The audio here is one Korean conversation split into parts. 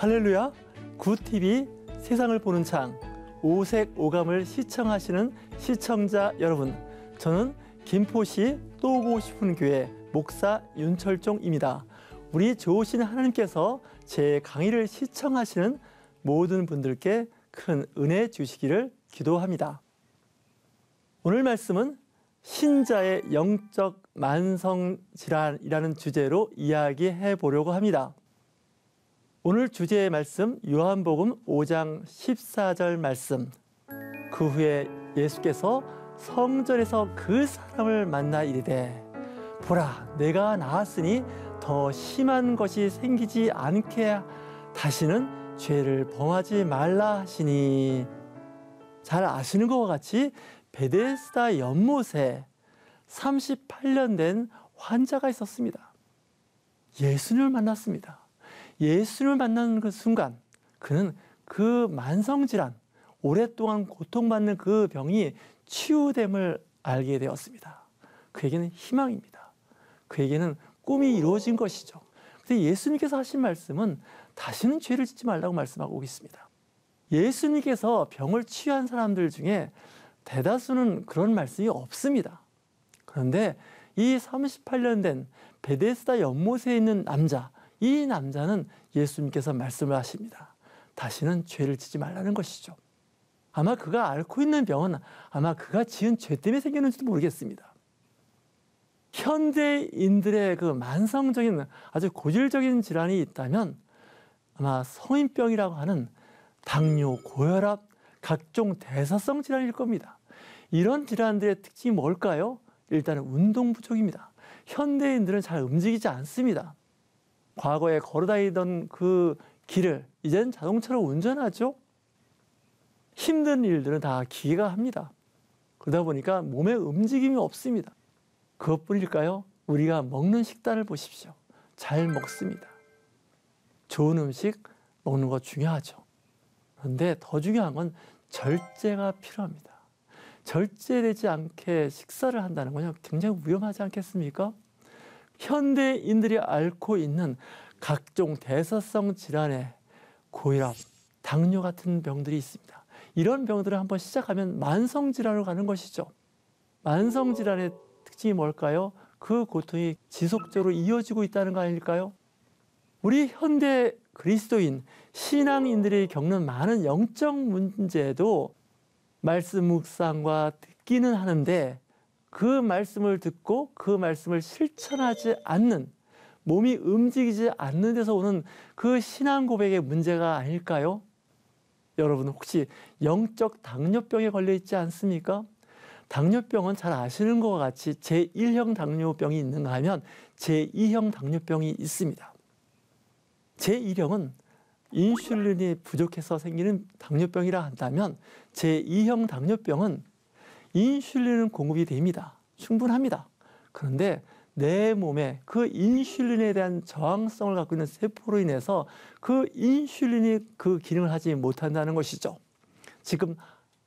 할렐루야 구TV 세상을 보는 창 오색 오감을 시청하시는 시청자 여러분 저는 김포시 또 오고 싶은 교회 목사 윤철종입니다. 우리 좋으신 하나님께서 제 강의를 시청하시는 모든 분들께 큰 은혜 주시기를 기도합니다. 오늘 말씀은 신자의 영적 만성 질환이라는 주제로 이야기해 보려고 합니다. 오늘 주제의 말씀 요한복음 5장 14절 말씀 그 후에 예수께서 성전에서 그 사람을 만나 이르되 보라 내가 나았으니 더 심한 것이 생기지 않게 다시는 죄를 범하지 말라 하시니 잘 아시는 것과 같이 베데스다 연못에 38년 된 환자가 있었습니다. 예수님을 만났습니다. 예수를 만나는 그 순간 그는 그 만성질환, 오랫동안 고통받는 그 병이 치유됨을 알게 되었습니다. 그에게는 희망입니다. 그에게는 꿈이 이루어진 것이죠. 근데 예수님께서 하신 말씀은 다시는 죄를 짓지 말라고 말씀하고 있습니다. 예수님께서 병을 치유한 사람들 중에 대다수는 그런 말씀이 없습니다. 그런데 이 38년 된 베데스다 연못에 있는 남자, 이 남자는 예수님께서 말씀을 하십니다. 다시는 죄를 지지 말라는 것이죠. 아마 그가 앓고 있는 병은 아마 그가 지은 죄 때문에 생겼는지도 모르겠습니다. 현대인들의 그 만성적인 아주 고질적인 질환이 있다면 아마 성인병이라고 하는 당뇨, 고혈압, 각종 대사성 질환일 겁니다. 이런 질환들의 특징이 뭘까요? 일단은 운동 부족입니다. 현대인들은 잘 움직이지 않습니다. 과거에 걸어다니던 그 길을 이젠 자동차로 운전하죠. 힘든 일들은 다 기계가 합니다. 그러다 보니까 몸에 움직임이 없습니다. 그것뿐일까요? 우리가 먹는 식단을 보십시오. 잘 먹습니다. 좋은 음식 먹는 거 중요하죠. 그런데 더 중요한 건 절제가 필요합니다. 절제되지 않게 식사를 한다는 건요, 굉장히 위험하지 않겠습니까? 현대인들이 앓고 있는 각종 대사성 질환에 고혈압, 당뇨 같은 병들이 있습니다. 이런 병들을 한번 시작하면 만성 질환으로 가는 것이죠. 만성 질환의 특징이 뭘까요? 그 고통이 지속적으로 이어지고 있다는 거 아닐까요? 우리 현대 그리스도인 신앙인들이 겪는 많은 영적 문제도 말씀 묵상과 듣기는 하는데 그 말씀을 듣고 그 말씀을 실천하지 않는 몸이 움직이지 않는 데서 오는 그 신앙 고백의 문제가 아닐까요? 여러분 혹시 영적 당뇨병에 걸려 있지 않습니까? 당뇨병은 잘 아시는 것과 같이 제1형 당뇨병이 있는가 하면 제2형 당뇨병이 있습니다. 제1형은 인슐린이 부족해서 생기는 당뇨병이라 한다면 제2형 당뇨병은 인슐린은 공급이 됩니다. 충분합니다. 그런데 내 몸에 그 인슐린에 대한 저항성을 갖고 있는 세포로 인해서 그 인슐린이 그 기능을 하지 못한다는 것이죠. 지금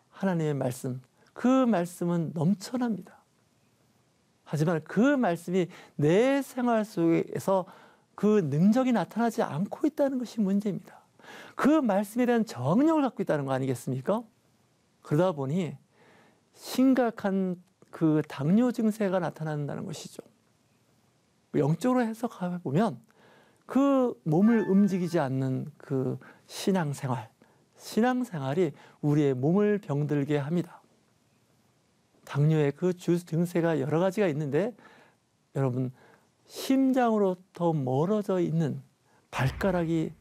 하나님의 말씀, 그 말씀은 넘쳐납니다. 하지만 그 말씀이 내 생활 속에서 그 능력이 나타나지 않고 있다는 것이 문제입니다. 그 말씀에 대한 정력을 갖고 있다는 거 아니겠습니까? 그러다 보니 심각한 그 당뇨 증세가 나타난다는 것이죠. 영적으로 해석해 보면 그 몸을 움직이지 않는 그 신앙생활, 신앙생활이 우리의 몸을 병들게 합니다. 당뇨의 그 증세가 여러 가지가 있는데 여러분 심장으로부 멀어져 있는 발가락이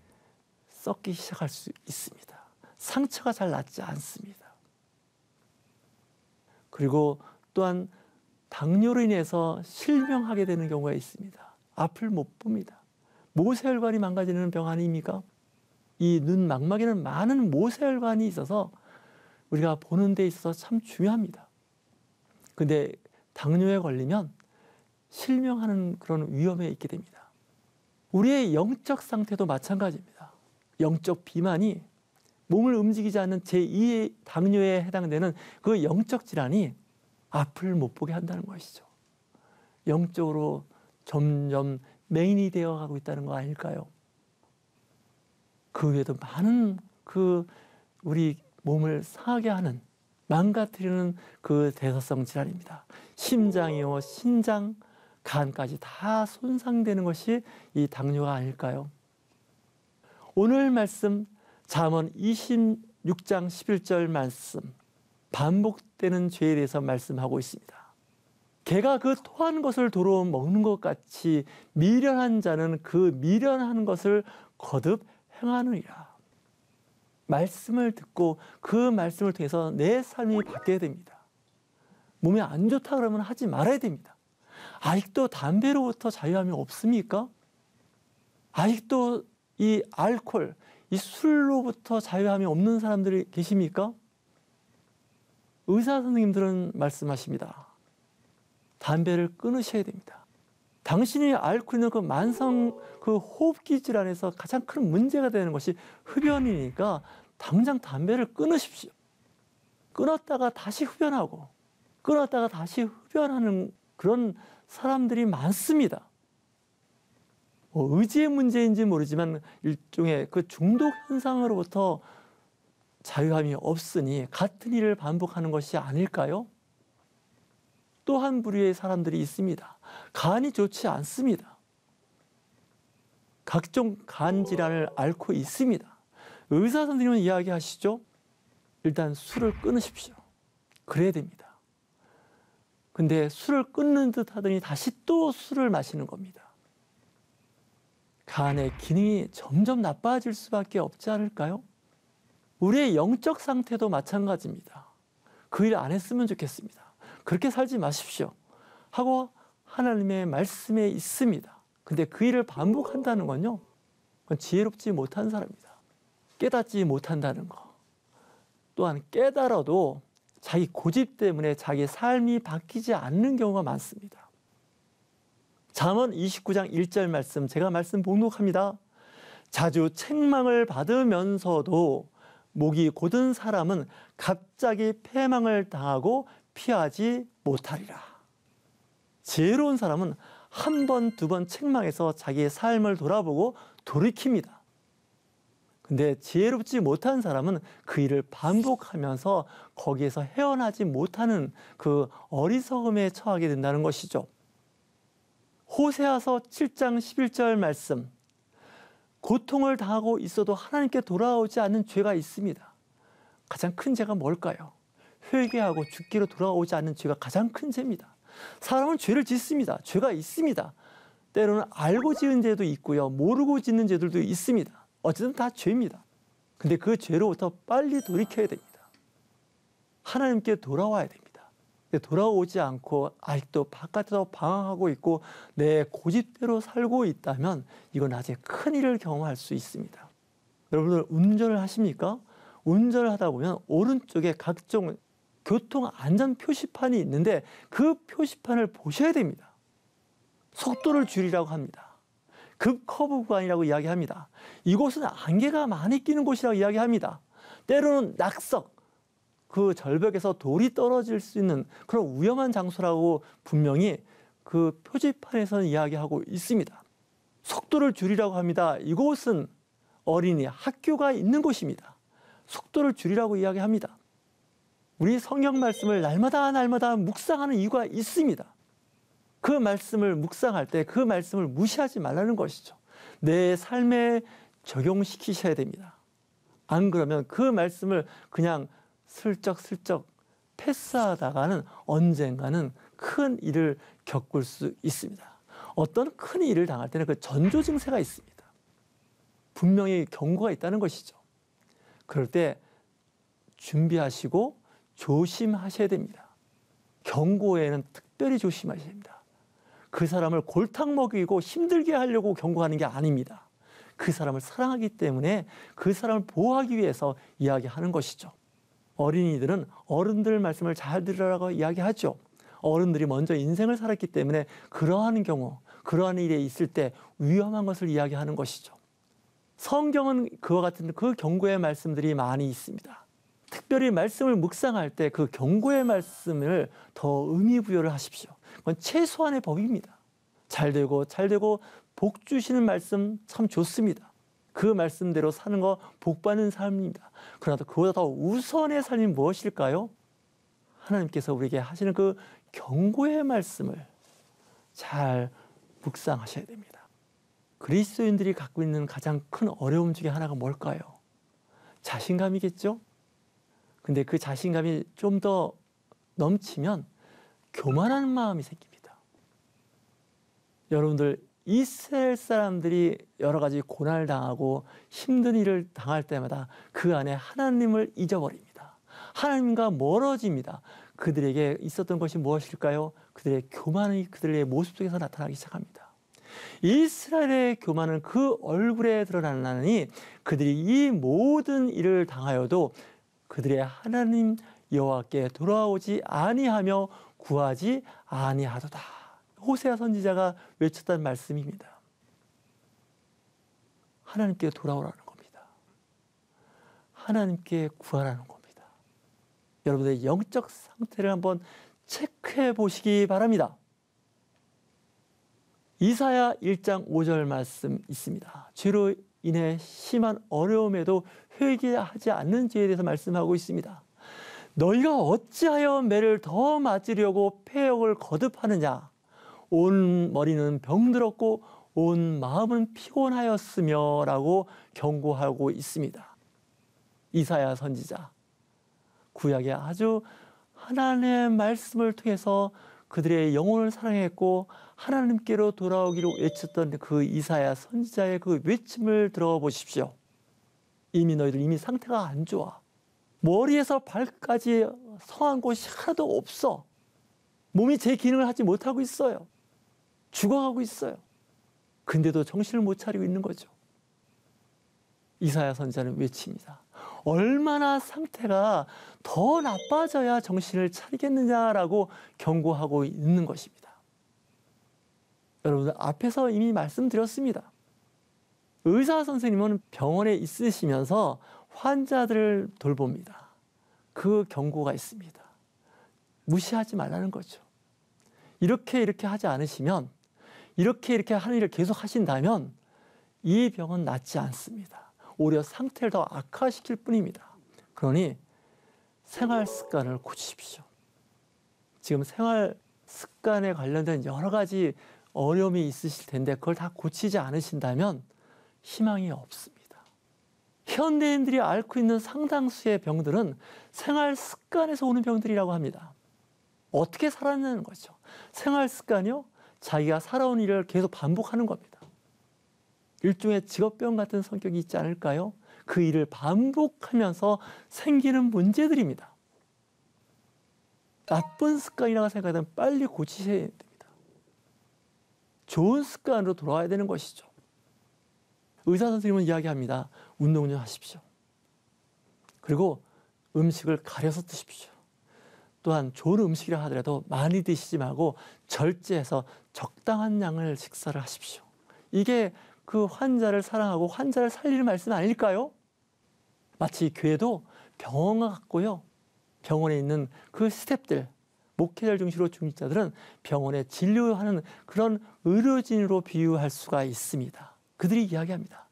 썩기 시작할 수 있습니다. 상처가 잘 낫지 않습니다. 그리고 또한 당뇨로 인해서 실명하게 되는 경우가 있습니다. 앞을 못 봅니다. 모세혈관이 망가지는 병 아닙니까? 이 눈 망막에는 많은 모세혈관이 있어서 우리가 보는 데 있어서 참 중요합니다. 근데 당뇨에 걸리면 실명하는 그런 위험에 있게 됩니다. 우리의 영적 상태도 마찬가지입니다. 영적 비만이 몸을 움직이지 않는 제2의 당뇨에 해당되는 그 영적 질환이 앞을 못 보게 한다는 것이죠. 영적으로 점점 메인이 되어 가고 있다는 거 아닐까요? 그 외에도 많은 그 우리 몸을 상하게 하는 망가뜨리는 그 대사성 질환입니다. 심장이요, 신장, 간까지 다 손상되는 것이 이 당뇨가 아닐까요? 오늘 말씀 잠언 26장 11절 말씀 반복되는 죄에 대해서 말씀하고 있습니다. 개가 그 토한 것을 도로 먹는 것 같이 미련한 자는 그 미련한 것을 거듭 행하느니라. 말씀을 듣고 그 말씀을 통해서 내 삶이 바뀌어야 됩니다. 몸에 안 좋다 그러면 하지 말아야 됩니다. 아직도 담배로부터 자유함이 없습니까? 아직도 이 알콜, 이 술로부터 자유함이 없는 사람들이 계십니까? 의사 선생님들은 말씀하십니다. 담배를 끊으셔야 됩니다. 당신이 앓고 있는 그 만성 그 호흡기 질환에서 가장 큰 문제가 되는 것이 흡연이니까 당장 담배를 끊으십시오. 끊었다가 다시 흡연하고 끊었다가 다시 흡연하는 그런 사람들이 많습니다. 어, 의지의 문제인지 모르지만 일종의 그 중독 현상으로부터 자유함이 없으니 같은 일을 반복하는 것이 아닐까요? 또 한 부류의 사람들이 있습니다. 간이 좋지 않습니다. 각종 간 질환을 앓고 있습니다. 의사 선생님은 이야기하시죠. 일단 술을 끊으십시오. 그래야 됩니다. 근데 술을 끊는 듯 하더니 다시 또 술을 마시는 겁니다. 간의 기능이 점점 나빠질 수밖에 없지 않을까요? 우리의 영적 상태도 마찬가지입니다. 그 일 안 했으면 좋겠습니다. 그렇게 살지 마십시오. 하고 하나님의 말씀에 있습니다. 근데 그 일을 반복한다는 건요. 그건 지혜롭지 못한 사람이다. 깨닫지 못한다는 거. 또한 깨달아도 자기 고집 때문에 자기 삶이 바뀌지 않는 경우가 많습니다. 잠언 29장 1절 말씀 제가 말씀 봉독합니다. 자주 책망을 받으면서도 목이 곧은 사람은 갑자기 패망을 당하고 피하지 못하리라. 지혜로운 사람은 한 번, 두 번 책망해서 자기의 삶을 돌아보고 돌이킵니다. 근데 지혜롭지 못한 사람은 그 일을 반복하면서 거기에서 헤어나지 못하는 그 어리석음에 처하게 된다는 것이죠. 호세아서 7장 11절 말씀. 고통을 당하고 있어도 하나님께 돌아오지 않는 죄가 있습니다. 가장 큰 죄가 뭘까요? 회개하고 죽기로 돌아오지 않는 죄가 가장 큰 죄입니다. 사람은 죄를 짓습니다. 죄가 있습니다. 때로는 알고 지은 죄도 있고요. 모르고 짓는 죄들도 있습니다. 어쨌든 다 죄입니다. 근데 그 죄로부터 빨리 돌이켜야 됩니다. 하나님께 돌아와야 됩니다. 네, 돌아오지 않고 아직도 바깥에서 방황하고 있고 내 고집대로 살고 있다면 이건 아직 큰일을 경험할 수 있습니다. 여러분들 운전을 하십니까? 운전을 하다 보면 오른쪽에 각종 교통 안전 표시판이 있는데 그 표시판을 보셔야 됩니다. 속도를 줄이라고 합니다. 급커브 구간이라고 이야기합니다. 이곳은 안개가 많이 끼는 곳이라고 이야기합니다. 때로는 낙석, 그 절벽에서 돌이 떨어질 수 있는 그런 위험한 장소라고 분명히 그 표지판에서는 이야기하고 있습니다. 속도를 줄이라고 합니다. 이곳은 어린이 학교가 있는 곳입니다. 속도를 줄이라고 이야기합니다. 우리 성경 말씀을 날마다 날마다 묵상하는 이유가 있습니다. 그 말씀을 묵상할 때 그 말씀을 무시하지 말라는 것이죠. 내 삶에 적용시키셔야 됩니다. 안 그러면 그 말씀을 그냥 슬쩍슬쩍 패스하다가는 언젠가는 큰 일을 겪을 수 있습니다. 어떤 큰 일을 당할 때는 그 전조 증세가 있습니다. 분명히 경고가 있다는 것이죠. 그럴 때 준비하시고 조심하셔야 됩니다. 경고에는 특별히 조심하셔야 됩니다. 그 사람을 골탕 먹이고 힘들게 하려고 경고하는 게 아닙니다. 그 사람을 사랑하기 때문에 그 사람을 보호하기 위해서 이야기하는 것이죠. 어린이들은 어른들 말씀을 잘 들으라고 이야기하죠. 어른들이 먼저 인생을 살았기 때문에 그러한 경우, 그러한 일에 있을 때 위험한 것을 이야기하는 것이죠. 성경은 그와 같은 그 경고의 말씀들이 많이 있습니다. 특별히 말씀을 묵상할 때 그 경고의 말씀을 더 의미 부여를 하십시오. 그건 최소한의 법입니다. 잘 되고 잘 되고 복 주시는 말씀 참 좋습니다. 그 말씀대로 사는 거 복받는 삶입니다. 그러나 그보다 더 우선의 삶이 무엇일까요? 하나님께서 우리에게 하시는 그 경고의 말씀을 잘 묵상하셔야 됩니다. 그리스도인들이 갖고 있는 가장 큰 어려움 중에 하나가 뭘까요? 자신감이겠죠? 근데 그 자신감이 좀 더 넘치면 교만한 마음이 생깁니다. 여러분들 이스라엘 사람들이 여러 가지 고난을 당하고 힘든 일을 당할 때마다 그 안에 하나님을 잊어버립니다. 하나님과 멀어집니다. 그들에게 있었던 것이 무엇일까요? 그들의 교만이 그들의 모습 속에서 나타나기 시작합니다. 이스라엘의 교만은 그 얼굴에 드러나나니 그들이 이 모든 일을 당하여도 그들의 하나님 여호와께 돌아오지 아니하며 구하지 아니하도다. 호세아 선지자가 외쳤다는 말씀입니다. 하나님께 돌아오라는 겁니다. 하나님께 구하라는 겁니다. 여러분의 영적 상태를 한번 체크해 보시기 바랍니다. 이사야 1장 5절 말씀 있습니다. 죄로 인해 심한 어려움에도 회개하지 않는 죄에 대해서 말씀하고 있습니다. 너희가 어찌하여 매를 더 맞으려고 폐역을 거듭하느냐? 온 머리는 병들었고 온 마음은 피곤하였으며라고 경고하고 있습니다. 이사야 선지자 구약의 아주 하나님의 말씀을 통해서 그들의 영혼을 사랑했고 하나님께로 돌아오기로 외쳤던 그 이사야 선지자의 그 외침을 들어보십시오. 이미 너희들 이미 상태가 안 좋아. 머리에서 발까지 성한 곳이 하나도 없어. 몸이 제 기능을 하지 못하고 있어요. 죽어가고 있어요. 근데도 정신을 못 차리고 있는 거죠. 이사야 선자는 외칩니다. 얼마나 상태가 더 나빠져야 정신을 차리겠느냐라고 경고하고 있는 것입니다. 여러분 들 앞에서 이미 말씀드렸습니다. 의사 선생님은 병원에 있으시면서 환자들을 돌봅니다. 그 경고가 있습니다. 무시하지 말라는 거죠. 이렇게 이렇게 하지 않으시면 이렇게 이렇게 하는 일을 계속 하신다면 이 병은 낫지 않습니다. 오히려 상태를 더 악화시킬 뿐입니다. 그러니 생활 습관을 고치십시오. 지금 생활 습관에 관련된 여러 가지 어려움이 있으실 텐데 그걸 다 고치지 않으신다면 희망이 없습니다. 현대인들이 앓고 있는 상당수의 병들은 생활 습관에서 오는 병들이라고 합니다. 어떻게 살아냐는 거죠. 생활 습관이요? 자기가 살아온 일을 계속 반복하는 겁니다. 일종의 직업병 같은 성격이 있지 않을까요? 그 일을 반복하면서 생기는 문제들입니다. 나쁜 습관이라고 생각하면 빨리 고치셔야 됩니다. 좋은 습관으로 돌아와야 되는 것이죠. 의사 선생님은 이야기합니다. 운동 좀 하십시오. 그리고 음식을 가려서 드십시오. 또한 좋은 음식이라 하더라도 많이 드시지 말고 절제해서 적당한 양을 식사를 하십시오. 이게 그 환자를 사랑하고 환자를 살리는 말씀 아닐까요? 마치 교회도 병원과 같고요. 병원에 있는 그 스탭들, 목회자 중심으로 중직자들은 병원에 진료하는 그런 의료진으로 비유할 수가 있습니다. 그들이 이야기합니다.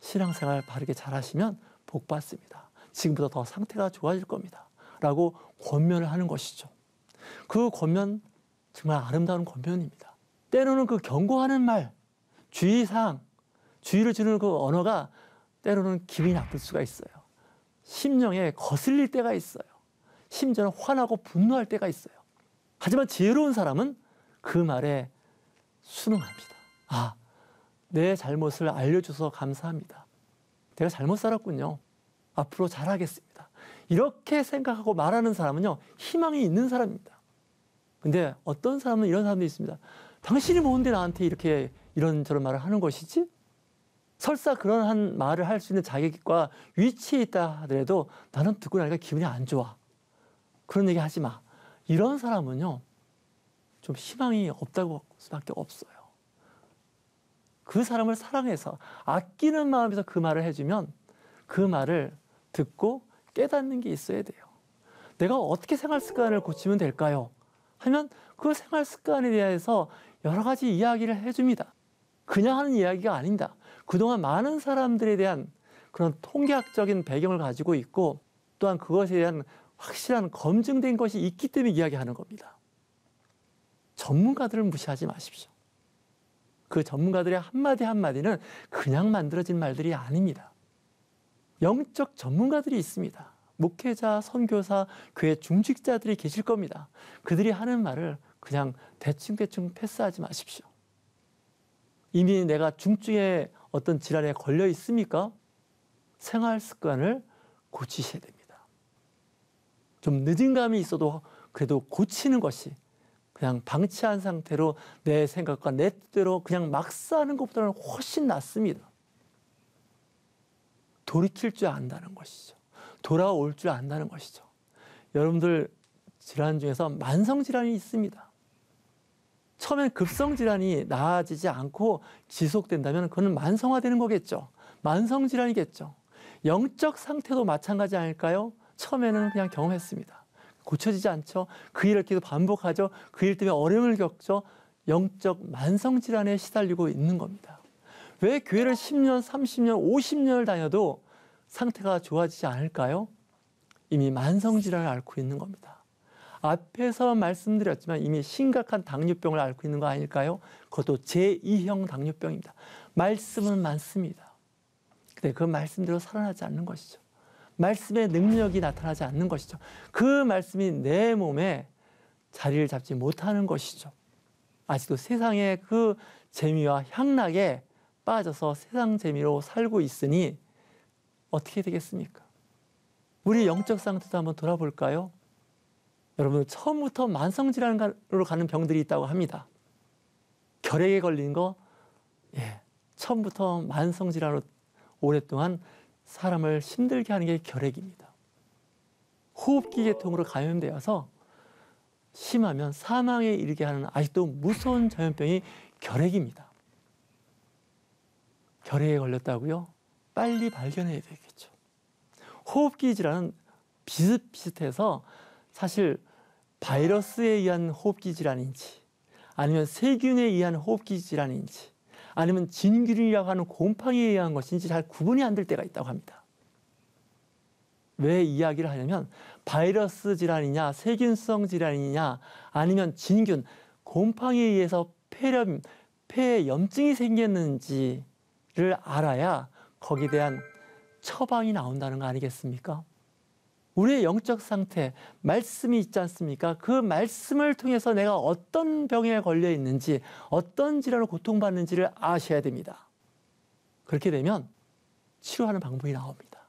신앙생활 바르게 잘하시면 복 받습니다. 지금보다 더 상태가 좋아질 겁니다. 라고 권면을 하는 것이죠. 그 권면 정말 아름다운 권면입니다. 때로는 그 경고하는 말, 주의사항, 주의를 주는 그 언어가 때로는 기분이 나쁠 수가 있어요. 심령에 거슬릴 때가 있어요. 심지어는 화나고 분노할 때가 있어요. 하지만 지혜로운 사람은 그 말에 순응합니다. 아, 내 잘못을 알려줘서 감사합니다. 내가 잘못 살았군요. 앞으로 잘하겠습니다. 이렇게 생각하고 말하는 사람은요, 희망이 있는 사람입니다. 근데 어떤 사람은 이런 사람도 있습니다. 당신이 뭔데 나한테 이렇게 이런저런 말을 하는 것이지? 설사 그런 한 말을 할 수 있는 자격과 위치에 있다 하더라도 나는 듣고 나니까 기분이 안 좋아. 그런 얘기 하지 마. 이런 사람은요, 좀 희망이 없다고 수밖에 없어요. 그 사람을 사랑해서 아끼는 마음에서 그 말을 해주면 그 말을 듣고 깨닫는 게 있어야 돼요. 내가 어떻게 생활 습관을 고치면 될까요? 하면 그 생활 습관에 대해서 여러 가지 이야기를 해줍니다. 그냥 하는 이야기가 아니다. 그동안 많은 사람들에 대한 그런 통계학적인 배경을 가지고 있고 또한 그것에 대한 확실한 검증된 것이 있기 때문에 이야기하는 겁니다. 전문가들을 무시하지 마십시오. 그 전문가들의 한마디 한마디는 그냥 만들어진 말들이 아닙니다. 영적 전문가들이 있습니다. 목회자, 선교사, 교회 중직자들이 계실 겁니다. 그들이 하는 말을 그냥 대충대충 패스하지 마십시오. 이미 내가 중증의 어떤 질환에 걸려 있습니까? 생활 습관을 고치셔야 됩니다. 좀 늦은 감이 있어도 그래도 고치는 것이 그냥 방치한 상태로 내 생각과 내 뜻대로 그냥 막 사는 것보다는 훨씬 낫습니다. 돌이킬 줄 안다는 것이죠. 돌아올 줄 안다는 것이죠. 여러분들 질환 중에서 만성 질환이 있습니다. 처음엔 급성 질환이 나아지지 않고 지속된다면 그건 만성화되는 거겠죠. 만성 질환이겠죠. 영적 상태도 마찬가지 아닐까요? 처음에는 그냥 경험했습니다. 고쳐지지 않죠. 그 일을 계속 반복하죠. 그 일 때문에 어려움을 겪죠. 영적 만성 질환에 시달리고 있는 겁니다. 왜 교회를 10년, 30년, 50년을 다녀도 상태가 좋아지지 않을까요? 이미 만성질환을 앓고 있는 겁니다. 앞에서 말씀드렸지만 이미 심각한 당뇨병을 앓고 있는 거 아닐까요? 그것도 제2형 당뇨병입니다. 말씀은 많습니다. 근데 그 말씀대로 살아나지 않는 것이죠. 말씀의 능력이 나타나지 않는 것이죠. 그 말씀이 내 몸에 자리를 잡지 못하는 것이죠. 아직도 세상의 그 재미와 향락에 빠져서 세상 재미로 살고 있으니 어떻게 되겠습니까? 우리 영적 상태도 한번 돌아볼까요? 여러분 처음부터 만성질환으로 가는 병들이 있다고 합니다. 결핵에 걸린 거, 예, 처음부터 만성질환으로 오랫동안 사람을 힘들게 하는 게 결핵입니다. 호흡기 계통으로 감염되어서 심하면 사망에 이르게 하는 아직도 무서운 전염병이 결핵입니다. 결핵에 걸렸다고요? 빨리 발견해야 되겠죠. 호흡기 질환은 비슷비슷해서 사실 바이러스에 의한 호흡기 질환인지 아니면 세균에 의한 호흡기 질환인지 아니면 진균이라고 하는 곰팡이에 의한 것인지 잘 구분이 안 될 때가 있다고 합니다. 왜 이야기를 하냐면 바이러스 질환이냐 세균성 질환이냐 아니면 진균 곰팡이에 의해서 폐렴 폐 염증이 생겼는지 를 알아야 거기에 대한 처방이 나온다는 거 아니겠습니까? 우리의 영적 상태, 말씀이 있지 않습니까? 그 말씀을 통해서 내가 어떤 병에 걸려 있는지, 어떤 질환을 고통받는지를 아셔야 됩니다. 그렇게 되면 치료하는 방법이 나옵니다.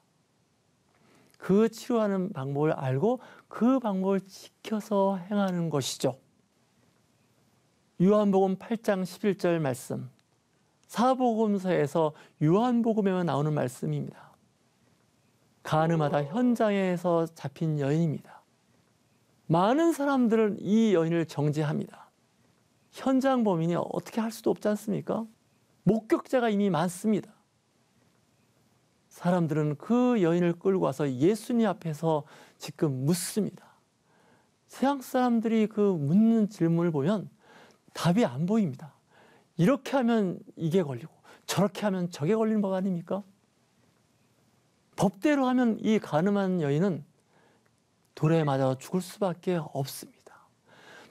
그 치료하는 방법을 알고 그 방법을 지켜서 행하는 것이죠. 요한복음 8장 11절 말씀. 사복음서에서 요한복음에만 나오는 말씀입니다. 가늠하다 현장에서 잡힌 여인입니다. 많은 사람들은 이 여인을 정죄합니다. 현장 범인이 어떻게 할 수도 없지 않습니까? 목격자가 이미 많습니다. 사람들은 그 여인을 끌고 와서 예수님 앞에서 지금 묻습니다. 세상 사람들이 그 묻는 질문을 보면 답이 안 보입니다. 이렇게 하면 이게 걸리고 저렇게 하면 저게 걸리는 법 아닙니까? 법대로 하면 이 가늠한 여인은 돌에 맞아 죽을 수밖에 없습니다.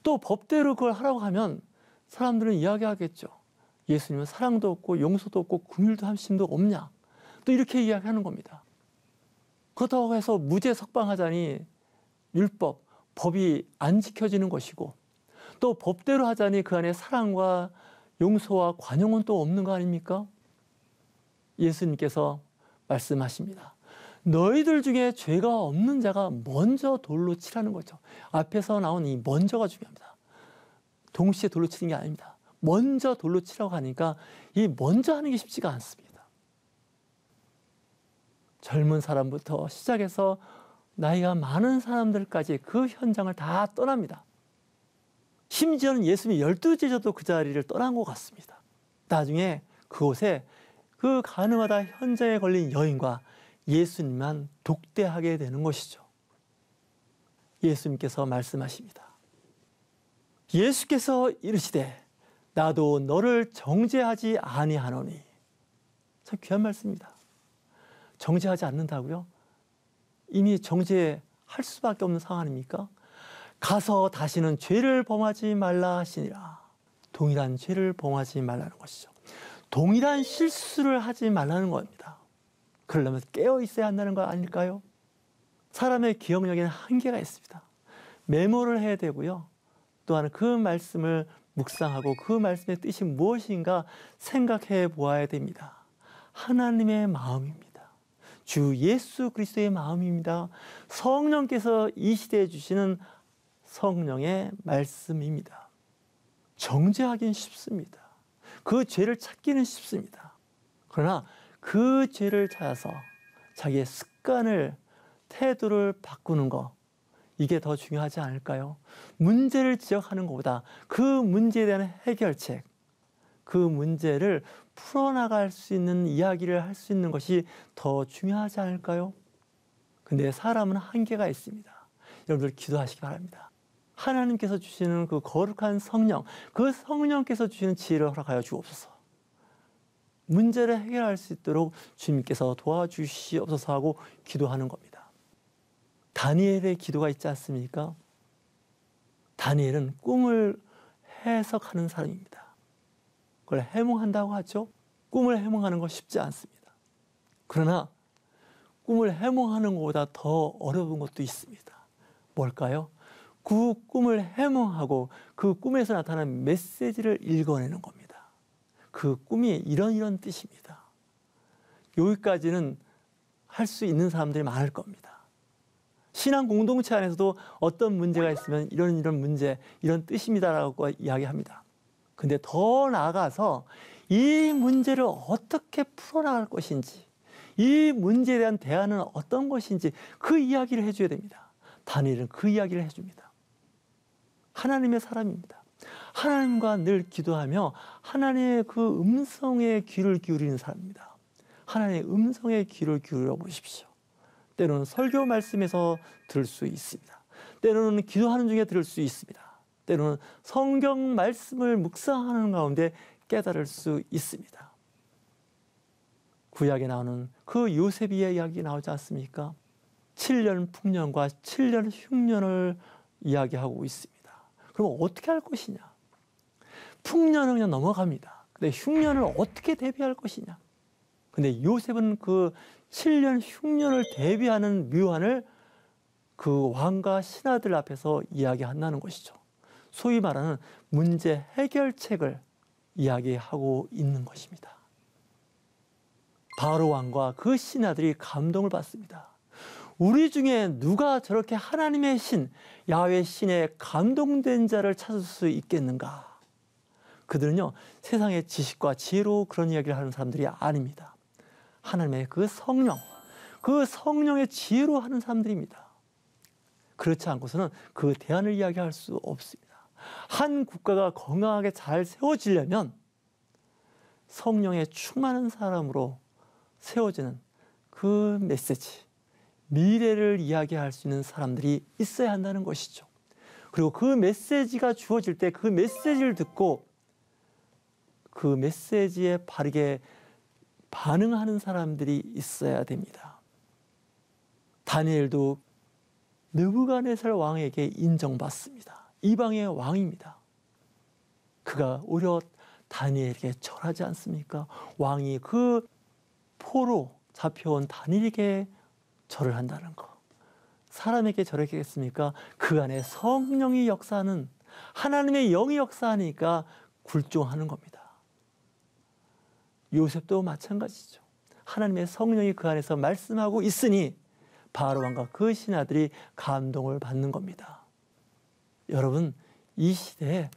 또 법대로 그걸 하라고 하면 사람들은 이야기하겠죠. 예수님은 사랑도 없고 용서도 없고 긍휼도 함심도 없냐. 또 이렇게 이야기하는 겁니다. 그렇다고 해서 무죄 석방하자니 율법, 법이 안 지켜지는 것이고 또 법대로 하자니 그 안에 사랑과 용서와 관용은 또 없는 거 아닙니까? 예수님께서 말씀하십니다. 너희들 중에 죄가 없는 자가 먼저 돌로 치라는 거죠. 앞에서 나온 이 먼저가 중요합니다. 동시에 돌로 치는 게 아닙니다. 먼저 돌로 치라고 하니까 이 먼저 하는 게 쉽지가 않습니다. 젊은 사람부터 시작해서 나이가 많은 사람들까지 그 현장을 다 떠납니다. 심지어는 예수님이 열두 제자도 그 자리를 떠난 것 같습니다. 나중에 그곳에 그 가늠하다 현장에 걸린 여인과 예수님만 독대하게 되는 것이죠. 예수님께서 말씀하십니다. 예수께서 이르시되 나도 너를 정죄하지 아니하노니 참 귀한 말씀입니다. 정죄하지 않는다고요? 이미 정죄할 수밖에 없는 상황 아니까 가서 다시는 죄를 범하지 말라 하시니라. 동일한 죄를 범하지 말라는 것이죠. 동일한 실수를 하지 말라는 겁니다. 그러려면 깨어 있어야 한다는 거 아닐까요? 사람의 기억력에는 한계가 있습니다. 메모를 해야 되고요. 또한 그 말씀을 묵상하고 그 말씀의 뜻이 무엇인가 생각해 보아야 됩니다. 하나님의 마음입니다. 주 예수 그리스도의 마음입니다. 성령께서 이 시대에 주시는 성령의 말씀입니다. 정죄하기 쉽습니다. 그 죄를 찾기는 쉽습니다. 그러나 그 죄를 찾아서 자기의 습관을 태도를 바꾸는 것 이게 더 중요하지 않을까요? 문제를 지적하는 것보다 그 문제에 대한 해결책, 그 문제를 풀어나갈 수 있는 이야기를 할 수 있는 것이 더 중요하지 않을까요? 근데 사람은 한계가 있습니다. 여러분들 기도하시기 바랍니다. 하나님께서 주시는 그 거룩한 성령, 그 성령께서 주시는 지혜를 허락하여 주옵소서. 문제를 해결할 수 있도록 주님께서 도와주시옵소서 하고 기도하는 겁니다. 다니엘의 기도가 있지 않습니까? 다니엘은 꿈을 해석하는 사람입니다. 그걸 해몽한다고 하죠. 꿈을 해몽하는 건 쉽지 않습니다. 그러나 꿈을 해몽하는 것보다 더 어려운 것도 있습니다. 뭘까요? 그 꿈을 해몽하고 그 꿈에서 나타난 메시지를 읽어내는 겁니다. 그 꿈이 이런 이런 뜻입니다. 여기까지는 할 수 있는 사람들이 많을 겁니다. 신앙 공동체 안에서도 어떤 문제가 있으면 이런 이런 문제, 이런 뜻입니다라고 이야기합니다. 근데 더 나아가서 이 문제를 어떻게 풀어나갈 것인지, 이 문제에 대한 대안은 어떤 것인지 그 이야기를 해줘야 됩니다. 다니엘은 그 이야기를 해줍니다. 하나님의 사람입니다. 하나님과 늘 기도하며 하나님의 그 음성에 귀를 기울이는 사람입니다. 하나님의 음성에 귀를 기울여 보십시오. 때로는 설교 말씀에서 들을 수 있습니다. 때로는 기도하는 중에 들을 수 있습니다. 때로는 성경 말씀을 묵상하는 가운데 깨달을 수 있습니다. 구약에 나오는 그 요셉의 이야기 나오지 않습니까? 7년 풍년과 7년 흉년을 이야기하고 있습니다. 그럼 어떻게 할 것이냐? 풍년은 그냥 넘어갑니다. 근데 흉년을 어떻게 대비할 것이냐? 근데 요셉은 그 7년 흉년을 대비하는 묘안을 그 왕과 신하들 앞에서 이야기한다는 것이죠. 소위 말하는 문제 해결책을 이야기하고 있는 것입니다. 바로 왕과 그 신하들이 감동을 받습니다. 우리 중에 누가 저렇게 하나님의 신, 야외 신에 감동된 자를 찾을 수 있겠는가? 그들은요, 세상의 지식과 지혜로 그런 이야기를 하는 사람들이 아닙니다. 하나님의 그 성령, 그 성령의 지혜로 하는 사람들입니다. 그렇지 않고서는 그 대안을 이야기할 수 없습니다. 한 국가가 건강하게 잘 세워지려면 성령에 충만한 사람으로 세워지는 그 메시지, 미래를 이야기할 수 있는 사람들이 있어야 한다는 것이죠. 그리고 그 메시지가 주어질 때 그 메시지를 듣고 그 메시지에 바르게 반응하는 사람들이 있어야 됩니다. 다니엘도 느부갓네살 왕에게 인정받습니다. 이방의 왕입니다. 그가 오히려 다니엘에게 절하지 않습니까? 왕이 그 포로 잡혀온 다니엘에게 절을 한다는 거. 사람에게 절했겠습니까? 그 안에 성령이 역사하는 하나님의 영이 역사하니까 굴종하는 겁니다. 요셉도 마찬가지죠. 하나님의 성령이 그 안에서 말씀하고 있으니 바로 왕과 그 신하들이 감동을 받는 겁니다. 여러분, 이 시대에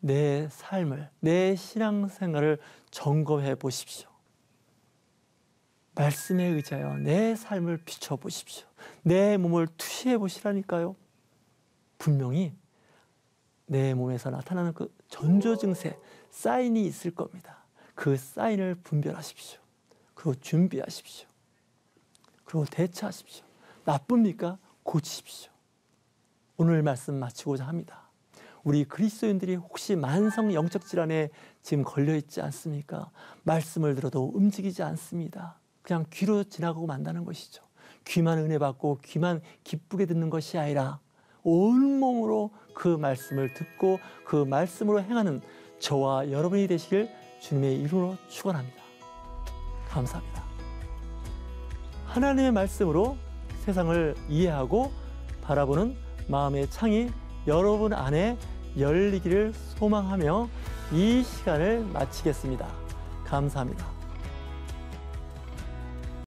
내 삶을, 내 신앙생활을 점검해 보십시오. 말씀에 의지하여 내 삶을 비춰보십시오. 내 몸을 투시해 보시라니까요. 분명히 내 몸에서 나타나는 그 전조 증세, 사인이 있을 겁니다. 그 사인을 분별하십시오. 그리고 준비하십시오. 그리고 대처하십시오. 나쁩니까? 고치십시오. 오늘 말씀 마치고자 합니다. 우리 그리스도인들이 혹시 만성 영적 질환에 지금 걸려 있지 않습니까? 말씀을 들어도 움직이지 않습니다. 그냥 귀로 지나가고 만다는 것이죠. 귀만 은혜 받고 귀만 기쁘게 듣는 것이 아니라 온몸으로 그 말씀을 듣고 그 말씀으로 행하는 저와 여러분이 되시길 주님의 이름으로 축원합니다. 감사합니다. 하나님의 말씀으로 세상을 이해하고 바라보는 마음의 창이 여러분 안에 열리기를 소망하며 이 시간을 마치겠습니다. 감사합니다.